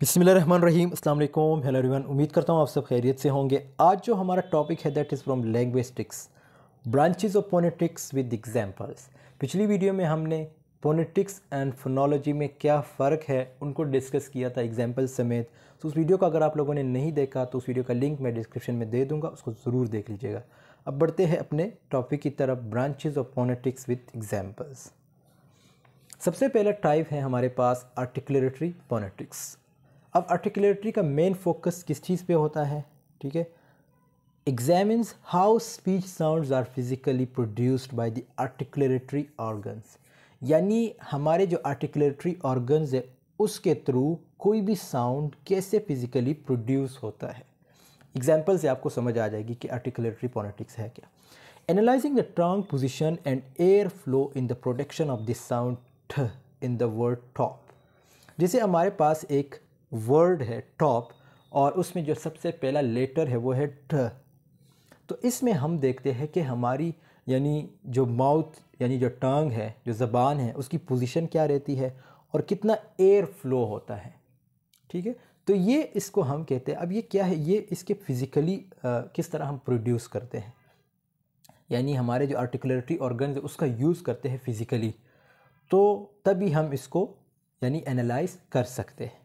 बिसमीम अल्लाम hello everyone उम्मीद करता हूँ आप सब खैरियत से होंगे आज जो हमारा टॉपिक है that is from linguistics branches of phonetics with examples पिछली वीडियो में हमने पोनेटिक्स एंड फोनोलॉजी में क्या फ़र्क है उनको डिस्कस किया था एग्जाम्पल समेत तो उस वीडियो का अगर आप लोगों ने नहीं देखा तो उस वीडियो का लिंक मैं डिस्क्रिप्शन में दे दूँगा उसको ज़रूर देख लीजिएगा अब बढ़ते हैं अपने टॉपिक की तरफ branches of phonetics with examples सबसे पहला टाइप है हमारे पास आर्टिकुलेटरी पोनेटिक्स अब आर्टिकुलेटरी का मेन फोकस किस चीज़ पे होता है ठीक है examines how speech sounds are physically produced by the articulatory organs यानी हमारे जो आर्टिकुलेटरी ऑर्गन्स है उसके थ्रू कोई भी साउंड कैसे फिज़िकली प्रोड्यूस होता है एग्जाम्पल से आपको समझ आ जाएगी कि आर्टिकुलेटरी पॉलिटिक्स है क्या analysing the tongue position and air flow in the production of this sound in the word top जैसे हमारे पास एक वर्ड है टॉप और उसमें जो सबसे पहला लेटर है वो है ट तो इसमें हम देखते हैं कि हमारी यानी जो माउथ यानी जो टांग है जो ज़बान है उसकी पोजीशन क्या रहती है और कितना एयर फ्लो होता है ठीक है तो ये इसको हम कहते हैं अब ये क्या है ये इसके फिज़िकली किस तरह हम प्रोड्यूस करते हैं यानी हमारे जो आर्टिकुलेटरी ऑर्गन है उसका यूज़ करते हैं फिज़िकली तो तभी हम इसको यानी एनालाइज कर सकते हैं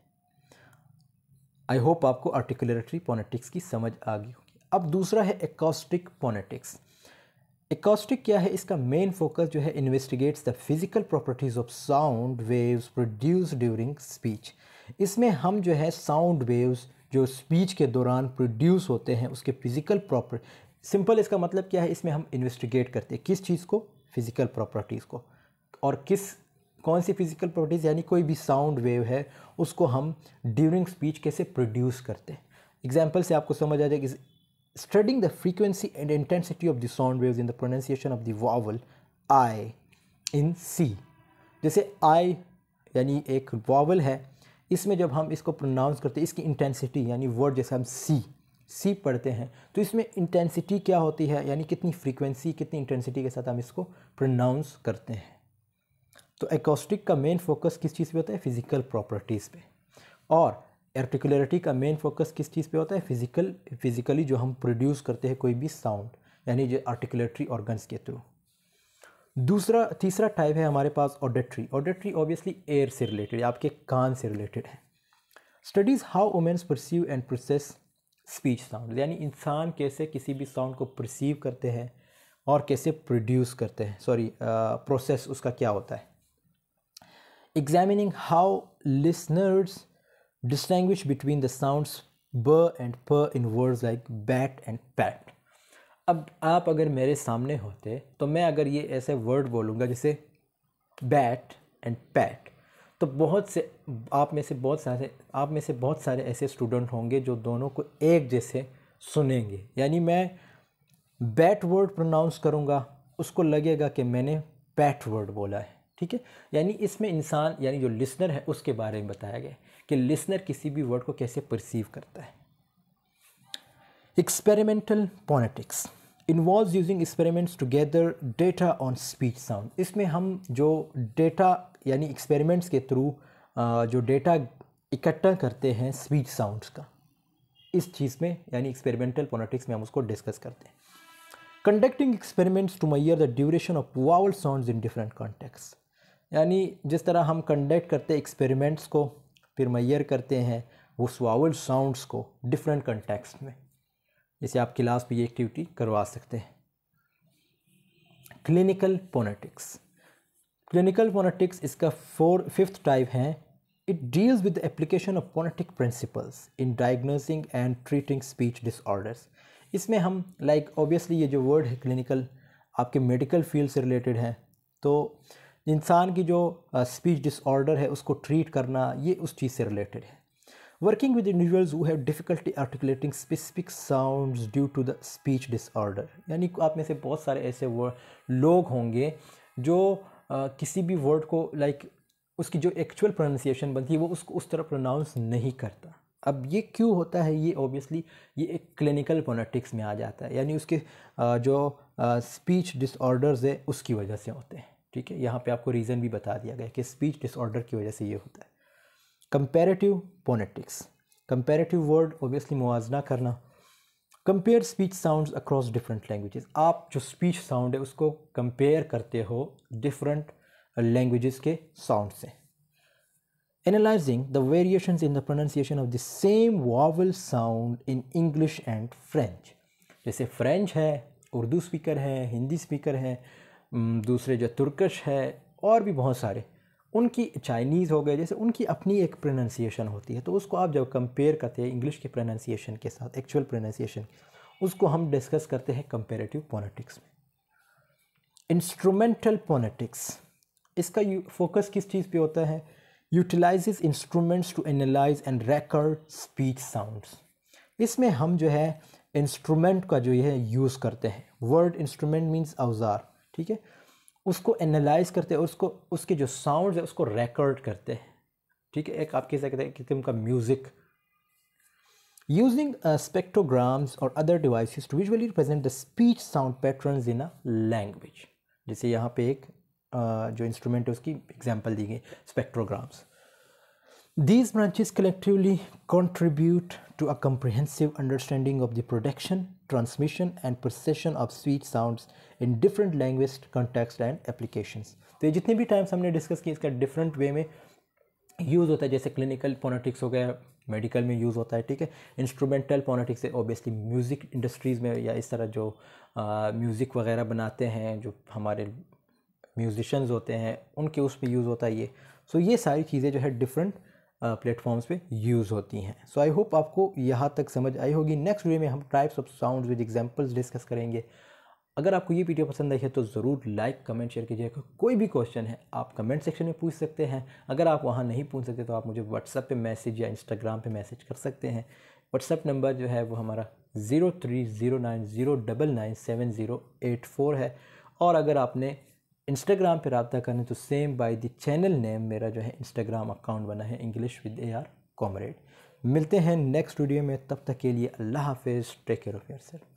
आई होप आपको आर्टिकुलेटरी पोनेटिक्स की समझ आ गई होगी अब दूसरा है एकॉस्टिक पोनेटिक्स एकॉस्टिक क्या है इसका मेन फोकस जो है investigates the physical properties of sound waves produce during speech इसमें हम जो है साउंड वेव्स जो स्पीच के दौरान प्रोड्यूस होते हैं उसके फिज़िकल प्रॉपर सिंपल इसका मतलब क्या है इसमें हम इन्वेस्टिगेट करते हैं किस चीज़ को फिज़िकल प्रॉपर्टीज़ को और किस कौन सी फिज़िकल प्रॉपर्टीज़ यानी कोई भी साउंड वेव है उसको हम ड्यूरिंग स्पीच कैसे प्रोड्यूस करते हैं एग्जाम्पल से आपको समझ आ जाएगा studying the frequency and intensity of the sound wave in the pronunciation of the vowel I in see जैसे आई यानी एक वॉवल है इसमें जब हम इसको प्रोनाउंस करते हैं इसकी इंटेंसिटी यानी वर्ड जैसे हम सी सी पढ़ते हैं तो इसमें इंटेंसिटी क्या होती है यानी कितनी फ्रीक्वेंसी कितनी इंटेंसिटी के साथ हम इसको प्रोनाउंस करते हैं तो एकॉस्टिक का मेन फोकस किस चीज़ पे होता है फिज़िकल प्रॉपर्टीज़ पे और एर्टिकुलरिटी का मेन फोकस किस चीज़ पे होता है फिज़िकल फिज़िकली जो हम प्रोड्यूस करते हैं कोई भी साउंड यानी जो आर्टिकुलेटरी ऑर्गन्स के थ्रू दूसरा तीसरा टाइप है हमारे पास ऑडिट्री ऑडिट्री ऑब्वियसली एयर से रिलेटेड आपके कान से रिलेटेड है studies how humans perceive and process speech sound यानी इंसान कैसे किसी भी साउंड को परसीव करते हैं और कैसे प्रोड्यूस करते हैं सॉरी प्रोसेस uh, उसका क्या होता है examining how listeners distinguish between the sounds ब एंड प in words like bat and pat अब आप अगर मेरे सामने होते तो मैं अगर ये ऐसे वर्ड बोलूँगा जैसे बैट एंड पैट तो बहुत से आप में से बहुत सारे आप में से बहुत सारे ऐसे स्टूडेंट होंगे जो दोनों को एक जैसे सुनेंगे यानी मैं बैट वर्ड प्रोनाउंस करूँगा उसको लगेगा कि मैंने पैट वर्ड बोला है ठीक है यानी इसमें इंसान यानी जो लिसनर है उसके बारे में बताया गया कि लिसनर किसी भी वर्ड को कैसे परसीव करता है experimental phonetics involve using experiments to gather data on speech sound इसमें हम जो डेटा यानी एक्सपेरिमेंट्स के थ्रू जो डेटा इकट्ठा करते हैं स्पीच साउंड्स का इस चीज़ में यानी एक्सपेरिमेंटल पॉलिटिक्स में हम उसको डिस्कस करते हैं conducting experiments to measure the duration of vowel sound in different context यानी जिस तरह हम कंडक्ट करते एक्सपेरिमेंट्स को फिर मैयर करते हैं वो स्वावल साउंड्स को डिफरेंट कंटेक्स्ट में जैसे आप क्लास में ये एक्टिविटी करवा सकते हैं क्लिनिकल पोनेटिक्स क्लिनिकल पोनेटिक्स इसका फोर फिफ्थ टाइप है it deals with application of phonetic principles in in and treating speech disorders इसमें हम लाइक like, ऑब्वियसली ये जो वर्ड है क्लिनिकल आपके मेडिकल फील्ड से रिलेटेड हैं तो इंसान की जो स्पीच डिसऑर्डर है उसको ट्रीट करना ये उस चीज़ से रिलेटेड है working with individuals who have difficulty articulating specific sounds due to the speech disorder यानी आप में से बहुत सारे ऐसे लोग होंगे जो आ, किसी भी वर्ड को लाइक like, उसकी जो एक्चुअल प्रोनाउंसिएशन बनती है वो उसको उस तरह प्रोनाउंस नहीं करता अब ये क्यों होता है ये ओबियसली ये एक क्लिनिकल पोनेटिक्स में आ जाता है यानी उसके जो स्पीच डिसऑर्डर्स है उसकी वजह से होते हैं ठीक है यहाँ पे आपको रीज़न भी बता दिया गया कि स्पीच डिसऑर्डर की वजह से ये होता है comparative phonetics comparative word obviously मुआजना करना compare speech sound across different languages आप जो स्पीच साउंड है उसको कंपेयर करते हो डिफरेंट लैंग्वेजेस के साउंड से analysing the variation in the pronunciation of the same vowel sound in English and French जैसे फ्रेंच है उर्दू स्पीकर है हिंदी स्पीकर है दूसरे जो तुर्कश है और भी बहुत सारे उनकी चाइनीज़ हो गए जैसे उनकी अपनी एक प्रोनंसिएशन होती है तो उसको आप जब कंपेयर करते हैं इंग्लिश के प्रोनंसिएशन के साथ एक्चुअल प्रोनंसिएशन उसको हम डिस्कस करते हैं कंपेरेटिव पॉलिटिक्स में इंस्ट्रूमेंटल पॉलिटिक्स इसका फोकस किस चीज़ पे होता है utilise instruments to analyse and record speech sounds इसमें हम जो है इंस्ट्रूमेंट का जो है यूज़ करते हैं वर्ड इंस्ट्रूमेंट मीन्स अवजार ठीक है उसको एनालाइज करते हैं उसको उसके जो साउंड है उसको रिकॉर्ड करते हैं ठीक है एक आप कह सकते हैं किस्म का म्यूज़िक यूजिंग स्पेक्ट्रोग्राम्स और other device to visually visually the speech sound pattern in a language जैसे यहाँ पे एक uh, जो इंस्ट्रूमेंट है उसकी एग्जांपल दी गई स्पेक्ट्रोग्राम्स These branches collectively contribute to a comprehensive understanding of the production, transmission and procession of sweet sounds in different language contexts and applications. तो ये जितने भी टाइम्स हमने डिस्कस किए इसका डिफरेंट वे में यूज़ होता है जैसे क्लिनिकल पोनेटिक्स हो गया मेडिकल में यूज़ होता है ठीक है इंस्ट्रूमेंटल पोनेटिक्स है ओबियसली म्यूज़िक इंडस्ट्रीज़ में या इस तरह जो म्यूज़िक वगैरह बनाते हैं जो हमारे म्यूज़िशंस होते हैं उनके उसमें यूज़ होता है ये सो so, ये सारी चीज़ें जो है डिफरेंट प्लेटफॉर्म्स पे यूज़ होती हैं सो आई होप आपको यहाँ तक समझ आई होगी नेक्स्ट वीडियो में हम types of sound with examples discuss करेंगे अगर आपको ये वीडियो पसंद आई है तो ज़रूर लाइक कमेंट शेयर कीजिएगा कोई भी क्वेश्चन है आप कमेंट सेक्शन में पूछ सकते हैं अगर आप वहाँ नहीं पूछ सकते तो आप मुझे व्हाट्सअप पर मैसेज या इंस्टाग्राम पर मैसेज कर सकते हैं व्हाट्सअप नंबर जो है वो हमारा zero three zero nine zero double nine seven zero eight four है और अगर आपने इंस्टाग्राम पर रबता करें तो same by the channel name मेरा जो है इंस्टाग्राम अकाउंट बना है English with A R comrade मिलते हैं नेक्स्ट वीडियो में तब तक के लिए अल्लाह हाफिज़ take care of your self